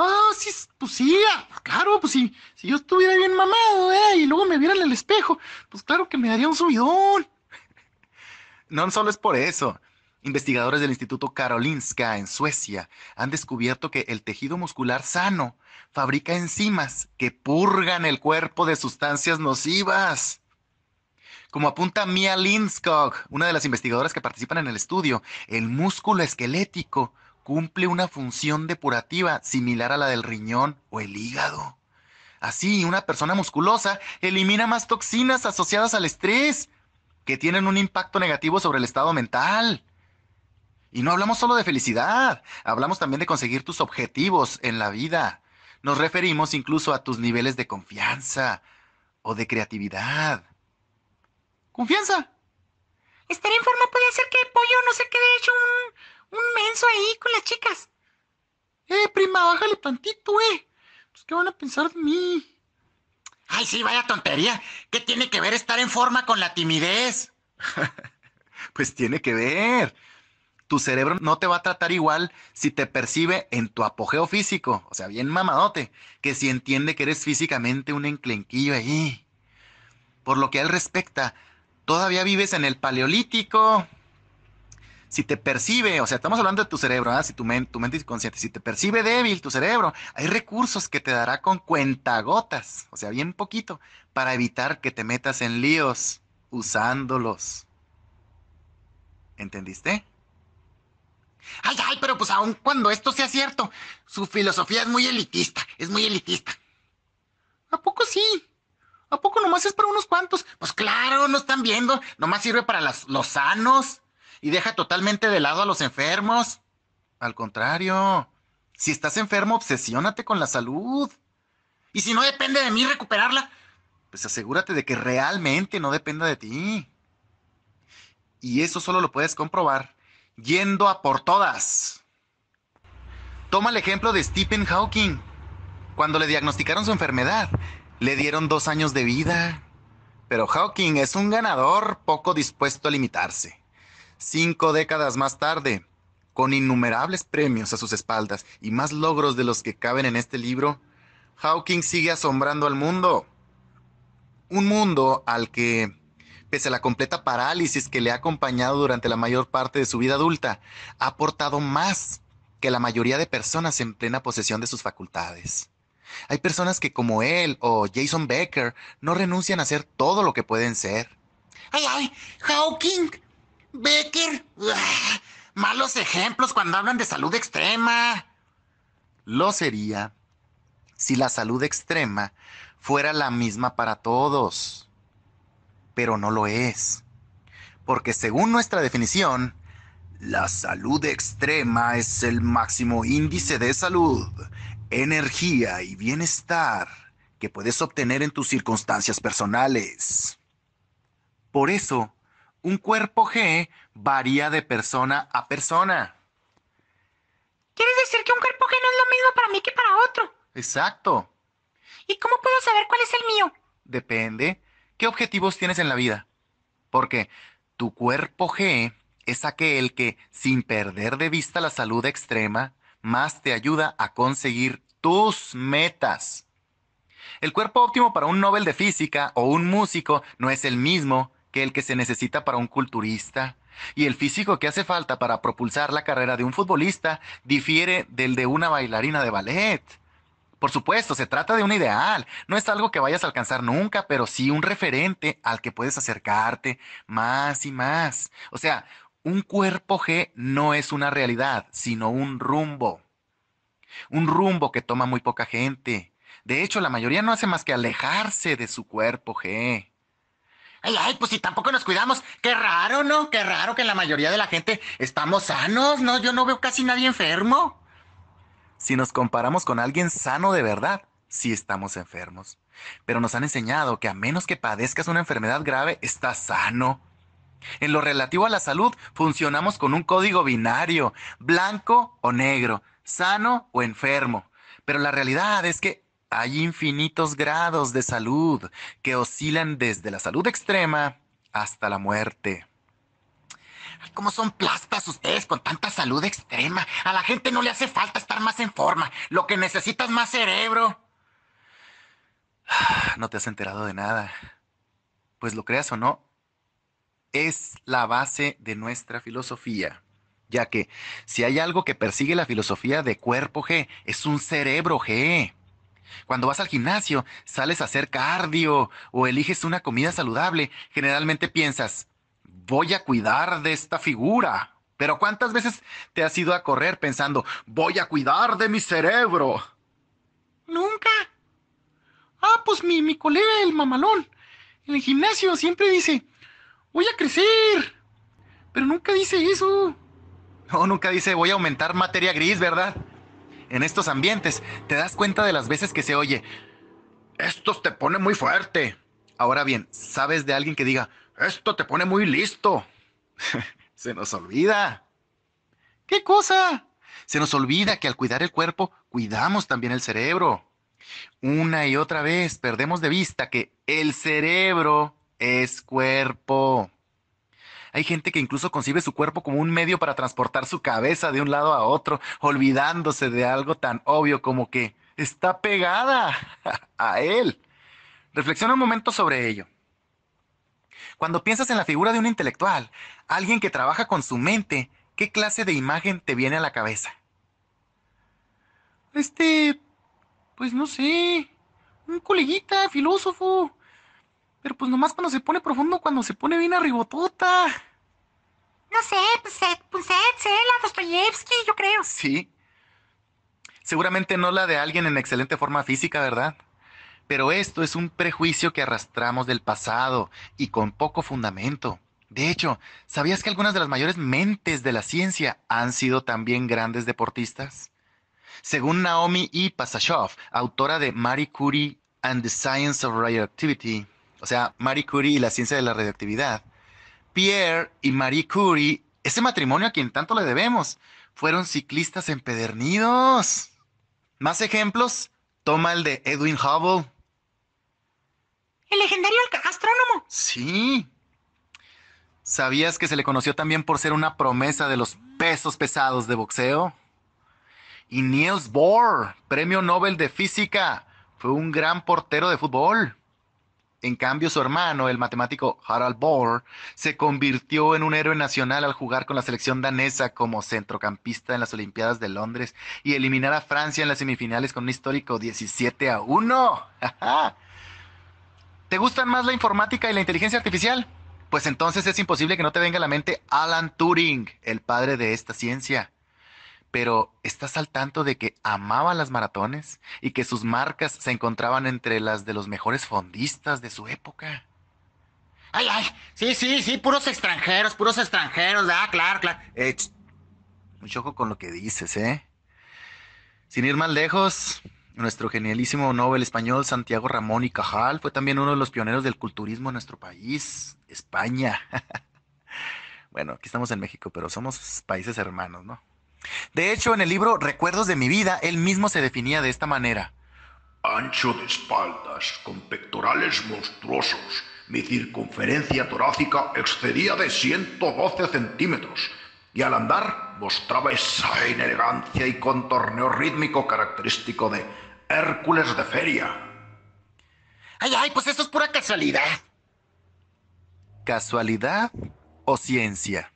Ah, sí, pues sí, ah, pues claro, pues sí, si yo estuviera bien mamado, ¿eh? Y luego me vieran en el espejo, pues claro que me daría un subidón. No solo es por eso. Investigadores del Instituto Karolinska en Suecia han descubierto que el tejido muscular sano fabrica enzimas que purgan el cuerpo de sustancias nocivas. Como apunta Mia Linskog, una de las investigadoras que participan en el estudio, el músculo esquelético cumple una función depurativa similar a la del riñón o el hígado. Así, una persona musculosa elimina más toxinas asociadas al estrés, que tienen un impacto negativo sobre el estado mental. Y no hablamos solo de felicidad, hablamos también de conseguir tus objetivos en la vida. Nos referimos incluso a tus niveles de confianza o de creatividad. Confianza. Estar en forma puede ser que el pollo no se quede hecho un, un menso ahí con las chicas. Eh, prima, bájale tantito, eh. Pues, ¿qué van a pensar de mí? Ay, sí, vaya tontería. ¿Qué tiene que ver estar en forma con la timidez? pues tiene que ver. Tu cerebro no te va a tratar igual si te percibe en tu apogeo físico, o sea, bien mamadote, que si entiende que eres físicamente un enclenquillo ahí. Por lo que a él respecta, todavía vives en el paleolítico, si te percibe, o sea, estamos hablando de tu cerebro, ¿ah? si tu, mente, tu mente inconsciente, si te percibe débil tu cerebro, hay recursos que te dará con cuentagotas, o sea, bien poquito, para evitar que te metas en líos usándolos. ¿Entendiste? Ay, ay, pero pues aun cuando esto sea cierto, su filosofía es muy elitista, es muy elitista. ¿A poco sí? ¿A poco nomás es para unos cuantos? Pues claro, no están viendo, nomás sirve para los sanos y deja totalmente de lado a los enfermos. Al contrario, si estás enfermo, obsesiónate con la salud. Y si no depende de mí recuperarla, pues asegúrate de que realmente no dependa de ti. Y eso solo lo puedes comprobar yendo a por todas. Toma el ejemplo de Stephen Hawking. Cuando le diagnosticaron su enfermedad, le dieron dos años de vida. Pero Hawking es un ganador poco dispuesto a limitarse. Cinco décadas más tarde, con innumerables premios a sus espaldas y más logros de los que caben en este libro, Hawking sigue asombrando al mundo. Un mundo al que, pese a la completa parálisis que le ha acompañado durante la mayor parte de su vida adulta, ha aportado más que la mayoría de personas en plena posesión de sus facultades. Hay personas que como él o Jason Becker no renuncian a ser todo lo que pueden ser. ¡Ay, ay! ¡Hawking! Becker. malos ejemplos cuando hablan de salud extrema. Lo sería si la salud extrema fuera la misma para todos. Pero no lo es. Porque según nuestra definición, la salud extrema es el máximo índice de salud, energía y bienestar que puedes obtener en tus circunstancias personales. Por eso, un cuerpo G varía de persona a persona. ¿Quieres decir que un cuerpo G no es lo mismo para mí que para otro? Exacto. ¿Y cómo puedo saber cuál es el mío? Depende. ¿Qué objetivos tienes en la vida? Porque tu cuerpo G es aquel que, sin perder de vista la salud extrema, más te ayuda a conseguir tus metas. El cuerpo óptimo para un Nobel de física o un músico no es el mismo el que se necesita para un culturista, y el físico que hace falta para propulsar la carrera de un futbolista difiere del de una bailarina de ballet. Por supuesto, se trata de un ideal, no es algo que vayas a alcanzar nunca, pero sí un referente al que puedes acercarte más y más. O sea, un cuerpo G no es una realidad, sino un rumbo. Un rumbo que toma muy poca gente. De hecho, la mayoría no hace más que alejarse de su cuerpo G. Ay, ay, pues si tampoco nos cuidamos, qué raro, ¿no? Qué raro que la mayoría de la gente estamos sanos, ¿no? Yo no veo casi nadie enfermo. Si nos comparamos con alguien sano de verdad, sí estamos enfermos. Pero nos han enseñado que a menos que padezcas una enfermedad grave, estás sano. En lo relativo a la salud, funcionamos con un código binario, blanco o negro, sano o enfermo. Pero la realidad es que hay infinitos grados de salud que oscilan desde la salud extrema hasta la muerte. ¿Cómo son plastas ustedes con tanta salud extrema? A la gente no le hace falta estar más en forma. Lo que necesitas más cerebro. Ah, no te has enterado de nada. Pues lo creas o no, es la base de nuestra filosofía, ya que si hay algo que persigue la filosofía de cuerpo G, es un cerebro G. Cuando vas al gimnasio, sales a hacer cardio o eliges una comida saludable, generalmente piensas, voy a cuidar de esta figura. Pero ¿cuántas veces te has ido a correr pensando, voy a cuidar de mi cerebro? Nunca. Ah, pues mi, mi colega, el mamalón, en el gimnasio siempre dice, voy a crecer. Pero nunca dice eso. No, nunca dice, voy a aumentar materia gris, ¿verdad? en estos ambientes, te das cuenta de las veces que se oye, esto te pone muy fuerte. Ahora bien, ¿sabes de alguien que diga, esto te pone muy listo? se nos olvida. ¿Qué cosa? Se nos olvida que al cuidar el cuerpo, cuidamos también el cerebro. Una y otra vez perdemos de vista que el cerebro es cuerpo. Hay gente que incluso concibe su cuerpo como un medio para transportar su cabeza de un lado a otro, olvidándose de algo tan obvio como que está pegada a él. Reflexiona un momento sobre ello. Cuando piensas en la figura de un intelectual, alguien que trabaja con su mente, ¿qué clase de imagen te viene a la cabeza? Este, pues no sé, un coleguita, filósofo, pues nomás cuando se pone profundo, cuando se pone bien arribotota. No sé, pues, eh, pues eh, la Dostoyevsky, yo creo. Sí. Seguramente no la de alguien en excelente forma física, ¿verdad? Pero esto es un prejuicio que arrastramos del pasado y con poco fundamento. De hecho, ¿sabías que algunas de las mayores mentes de la ciencia han sido también grandes deportistas? Según Naomi E. Pasashov, autora de Marie Curie and the Science of Radioactivity, o sea, Marie Curie y la ciencia de la radioactividad. Pierre y Marie Curie, ese matrimonio a quien tanto le debemos, fueron ciclistas empedernidos. Más ejemplos, toma el de Edwin Hubble. El legendario astrónomo. Sí. ¿Sabías que se le conoció también por ser una promesa de los pesos pesados de boxeo? Y Niels Bohr, premio Nobel de Física, fue un gran portero de fútbol. En cambio, su hermano, el matemático Harald Bohr, se convirtió en un héroe nacional al jugar con la selección danesa como centrocampista en las Olimpiadas de Londres y eliminar a Francia en las semifinales con un histórico 17 a 1. ¿Te gustan más la informática y la inteligencia artificial? Pues entonces es imposible que no te venga a la mente Alan Turing, el padre de esta ciencia pero ¿estás al tanto de que amaba las maratones y que sus marcas se encontraban entre las de los mejores fondistas de su época? Ay, ay, sí, sí, sí, puros extranjeros, puros extranjeros, ah, claro, claro. Eh, mucho ojo con lo que dices, ¿eh? Sin ir más lejos, nuestro genialísimo Nobel español Santiago Ramón y Cajal fue también uno de los pioneros del culturismo en nuestro país, España. bueno, aquí estamos en México, pero somos países hermanos, ¿no? De hecho, en el libro Recuerdos de mi vida, él mismo se definía de esta manera. Ancho de espaldas, con pectorales monstruosos. Mi circunferencia torácica excedía de 112 centímetros y al andar mostraba esa inelegancia y contorneo rítmico característico de Hércules de feria. Ay, ay, pues eso es pura casualidad. ¿Casualidad o ciencia?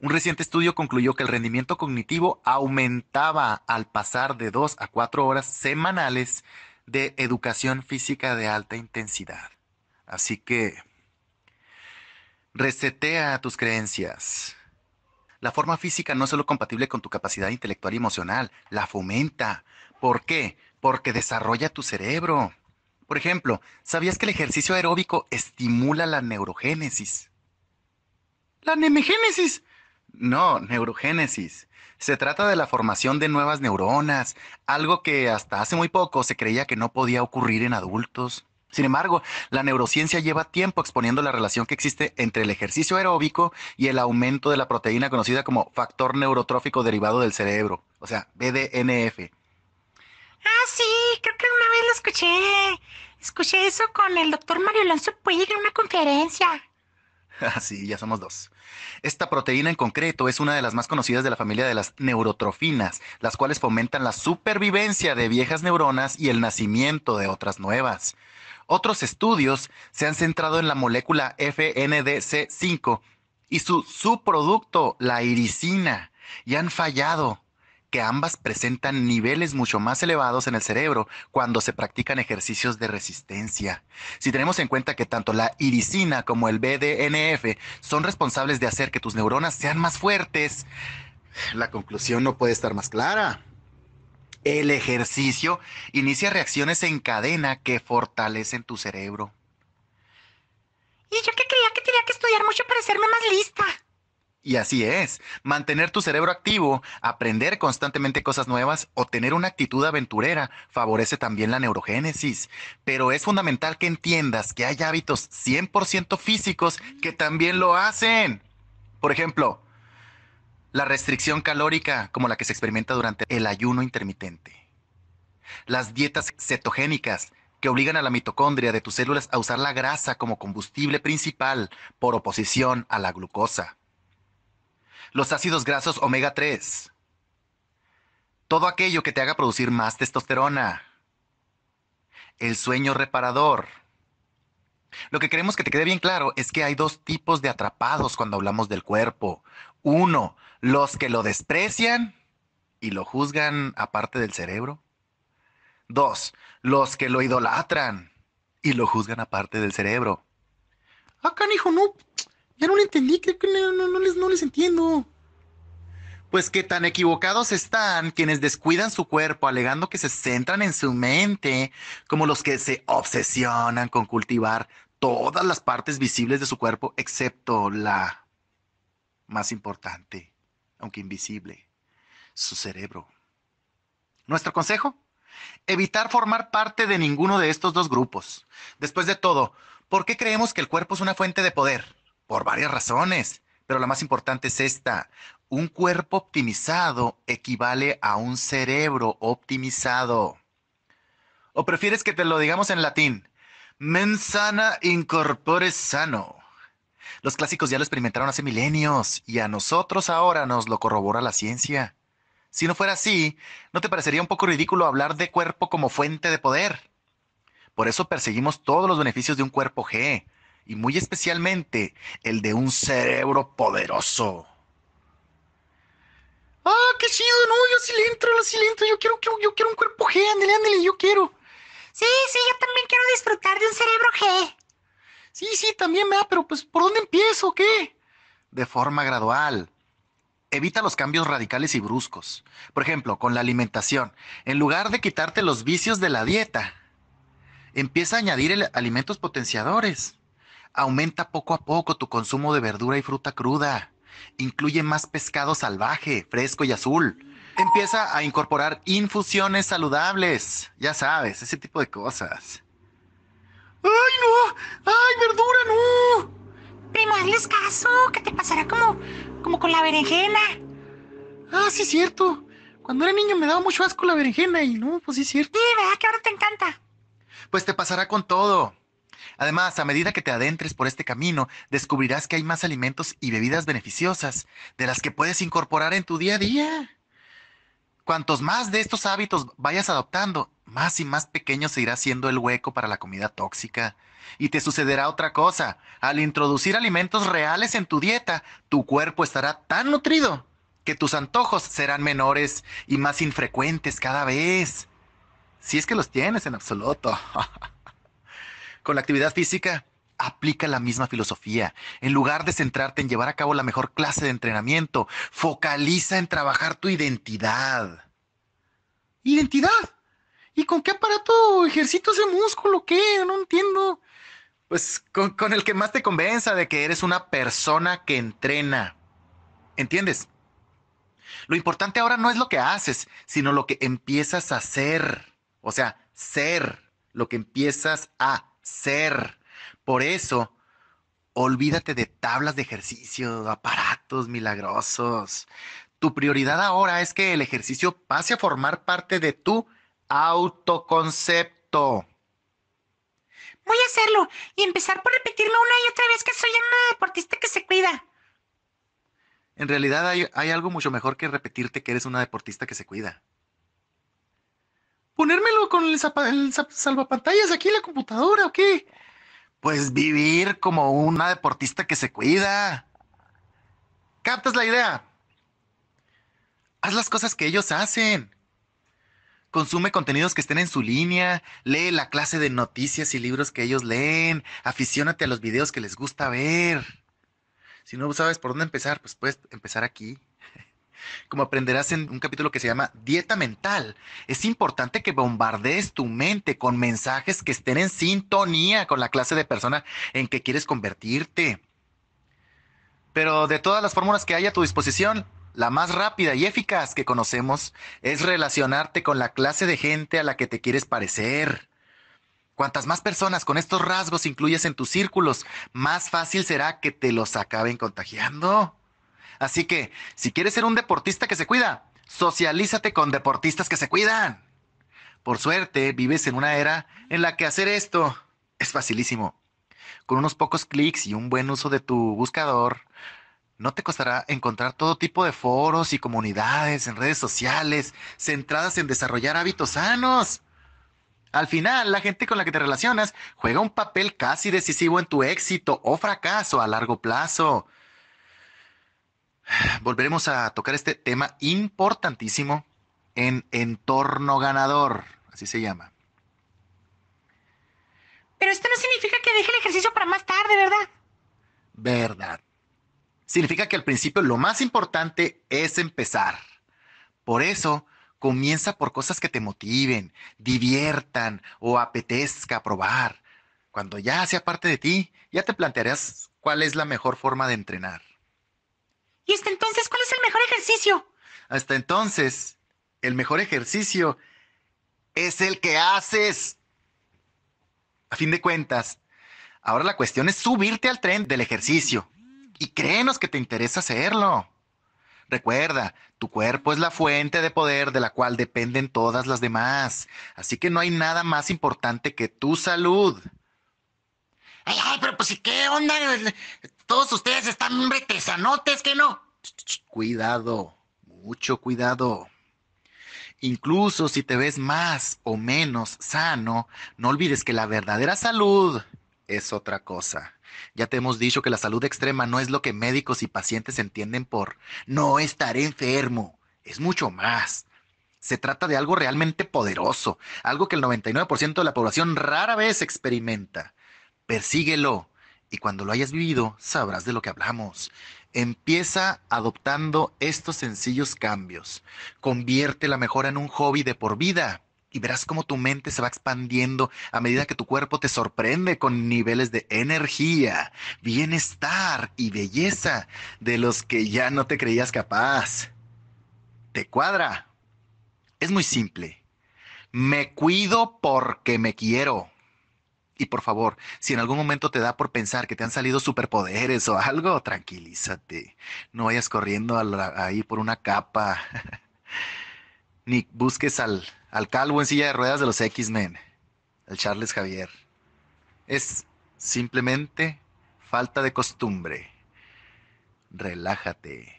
Un reciente estudio concluyó que el rendimiento cognitivo aumentaba al pasar de 2 a cuatro horas semanales de educación física de alta intensidad. Así que resetea tus creencias. La forma física no es solo compatible con tu capacidad intelectual y emocional, la fomenta. ¿Por qué? Porque desarrolla tu cerebro. Por ejemplo, ¿sabías que el ejercicio aeróbico estimula la neurogénesis? La nemegénesis, no, neurogénesis. Se trata de la formación de nuevas neuronas, algo que hasta hace muy poco se creía que no podía ocurrir en adultos. Sin embargo, la neurociencia lleva tiempo exponiendo la relación que existe entre el ejercicio aeróbico y el aumento de la proteína conocida como factor neurotrófico derivado del cerebro, o sea, BDNF. Ah, sí, creo que una vez lo escuché. Escuché eso con el doctor Mario Alonso Puig en una conferencia. Sí, ya somos dos. Esta proteína en concreto es una de las más conocidas de la familia de las neurotrofinas, las cuales fomentan la supervivencia de viejas neuronas y el nacimiento de otras nuevas. Otros estudios se han centrado en la molécula FNDC5 y su subproducto, la iricina, y han fallado que ambas presentan niveles mucho más elevados en el cerebro cuando se practican ejercicios de resistencia. Si tenemos en cuenta que tanto la iricina como el BDNF son responsables de hacer que tus neuronas sean más fuertes, la conclusión no puede estar más clara. El ejercicio inicia reacciones en cadena que fortalecen tu cerebro. Y yo que creía que tenía que estudiar mucho para hacerme más lista. Y así es, mantener tu cerebro activo, aprender constantemente cosas nuevas o tener una actitud aventurera favorece también la neurogénesis. Pero es fundamental que entiendas que hay hábitos 100% físicos que también lo hacen. Por ejemplo, la restricción calórica como la que se experimenta durante el ayuno intermitente. Las dietas cetogénicas que obligan a la mitocondria de tus células a usar la grasa como combustible principal por oposición a la glucosa los ácidos grasos omega 3, todo aquello que te haga producir más testosterona, el sueño reparador. Lo que queremos que te quede bien claro es que hay dos tipos de atrapados cuando hablamos del cuerpo. Uno, los que lo desprecian y lo juzgan aparte del cerebro. Dos, los que lo idolatran y lo juzgan aparte del cerebro. Acá, ah, hijo, no. Ya no lo entendí, creo que no, les, no les entiendo. Pues que tan equivocados están quienes descuidan su cuerpo alegando que se centran en su mente, como los que se obsesionan con cultivar todas las partes visibles de su cuerpo, excepto la más importante, aunque invisible, su cerebro. Nuestro consejo, evitar formar parte de ninguno de estos dos grupos. Después de todo, ¿por qué creemos que el cuerpo es una fuente de poder? Por varias razones, pero la más importante es esta. Un cuerpo optimizado equivale a un cerebro optimizado. ¿O prefieres que te lo digamos en latín? Mens sana incorpore sano. Los clásicos ya lo experimentaron hace milenios y a nosotros ahora nos lo corrobora la ciencia. Si no fuera así, ¿no te parecería un poco ridículo hablar de cuerpo como fuente de poder? Por eso perseguimos todos los beneficios de un cuerpo G, y muy especialmente el de un cerebro poderoso. Ah, qué chido, no, yo sí le entro, yo sí le entro, yo quiero, yo quiero un cuerpo G, ándele! ándele yo quiero. Sí, sí, yo también quiero disfrutar de un cerebro G. Sí, sí, también me da, pero pues, ¿por dónde empiezo? ¿Qué? De forma gradual. Evita los cambios radicales y bruscos. Por ejemplo, con la alimentación. En lugar de quitarte los vicios de la dieta, empieza a añadir alimentos potenciadores. Aumenta poco a poco tu consumo de verdura y fruta cruda. Incluye más pescado salvaje, fresco y azul. Empieza a incorporar infusiones saludables. Ya sabes, ese tipo de cosas. ¡Ay, no! ¡Ay, verdura, no! Primo, hazles caso, que te pasará como, como con la berenjena. Ah, sí, es cierto. Cuando era niño me daba mucho asco la berenjena y no, pues sí, es cierto. Sí, ¿verdad que ahora te encanta? Pues te pasará con todo. Además, a medida que te adentres por este camino, descubrirás que hay más alimentos y bebidas beneficiosas de las que puedes incorporar en tu día a día. Cuantos más de estos hábitos vayas adoptando, más y más pequeño se irá siendo el hueco para la comida tóxica. Y te sucederá otra cosa. Al introducir alimentos reales en tu dieta, tu cuerpo estará tan nutrido que tus antojos serán menores y más infrecuentes cada vez. Si es que los tienes en absoluto. Con la actividad física, aplica la misma filosofía. En lugar de centrarte en llevar a cabo la mejor clase de entrenamiento, focaliza en trabajar tu identidad. ¿Identidad? ¿Y con qué aparato ejercito ese músculo? ¿Qué? No entiendo. Pues con, con el que más te convenza de que eres una persona que entrena. ¿Entiendes? Lo importante ahora no es lo que haces, sino lo que empiezas a ser. O sea, ser, lo que empiezas a ser. Por eso, olvídate de tablas de ejercicio, aparatos milagrosos. Tu prioridad ahora es que el ejercicio pase a formar parte de tu autoconcepto. Voy a hacerlo y empezar por repetirlo una y otra vez que soy una deportista que se cuida. En realidad hay, hay algo mucho mejor que repetirte que eres una deportista que se cuida. ¿Ponérmelo con el, salvapantallas el salvapantallas aquí en la computadora o qué? Pues vivir como una deportista que se cuida. ¿Captas la idea? Haz las cosas que ellos hacen. Consume contenidos que estén en su línea, lee la clase de noticias y libros que ellos leen, aficiónate a los videos que les gusta ver. Si no sabes por dónde empezar, pues puedes empezar aquí. Como aprenderás en un capítulo que se llama Dieta Mental, es importante que bombardees tu mente con mensajes que estén en sintonía con la clase de persona en que quieres convertirte. Pero de todas las fórmulas que hay a tu disposición, la más rápida y eficaz que conocemos es relacionarte con la clase de gente a la que te quieres parecer. Cuantas más personas con estos rasgos incluyes en tus círculos, más fácil será que te los acaben contagiando. Así que, si quieres ser un deportista que se cuida, socialízate con deportistas que se cuidan. Por suerte, vives en una era en la que hacer esto es facilísimo. Con unos pocos clics y un buen uso de tu buscador, no te costará encontrar todo tipo de foros y comunidades en redes sociales centradas en desarrollar hábitos sanos. Al final, la gente con la que te relacionas juega un papel casi decisivo en tu éxito o fracaso a largo plazo volveremos a tocar este tema importantísimo en entorno ganador, así se llama. Pero esto no significa que deje el ejercicio para más tarde, ¿verdad? Verdad. Significa que al principio lo más importante es empezar. Por eso, comienza por cosas que te motiven, diviertan o apetezca probar. Cuando ya sea parte de ti, ya te plantearás cuál es la mejor forma de entrenar. ¿Y hasta entonces cuál es el mejor ejercicio? Hasta entonces, el mejor ejercicio es el que haces. A fin de cuentas, ahora la cuestión es subirte al tren del ejercicio. Y créenos que te interesa hacerlo. Recuerda, tu cuerpo es la fuente de poder de la cual dependen todas las demás. Así que no hay nada más importante que tu salud. Ay, ay, pero pues, ¿y qué onda? Todos ustedes están, hombre, tesanotes, que no. Cuidado, mucho cuidado. Incluso si te ves más o menos sano, no olvides que la verdadera salud es otra cosa. Ya te hemos dicho que la salud extrema no es lo que médicos y pacientes entienden por no estar enfermo, es mucho más. Se trata de algo realmente poderoso, algo que el 99% de la población rara vez experimenta. Persíguelo, y cuando lo hayas vivido sabrás de lo que hablamos. Empieza adoptando estos sencillos cambios. Convierte la mejora en un hobby de por vida y verás cómo tu mente se va expandiendo a medida que tu cuerpo te sorprende con niveles de energía, bienestar y belleza de los que ya no te creías capaz. ¿Te cuadra? Es muy simple. Me cuido porque me quiero. Y por favor, si en algún momento te da por pensar que te han salido superpoderes o algo, tranquilízate. No vayas corriendo ahí por una capa. Ni busques al, al calvo en silla de ruedas de los X-Men, al Charles Javier. Es simplemente falta de costumbre. Relájate.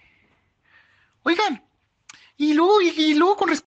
Oigan, y luego, y, luego con respecto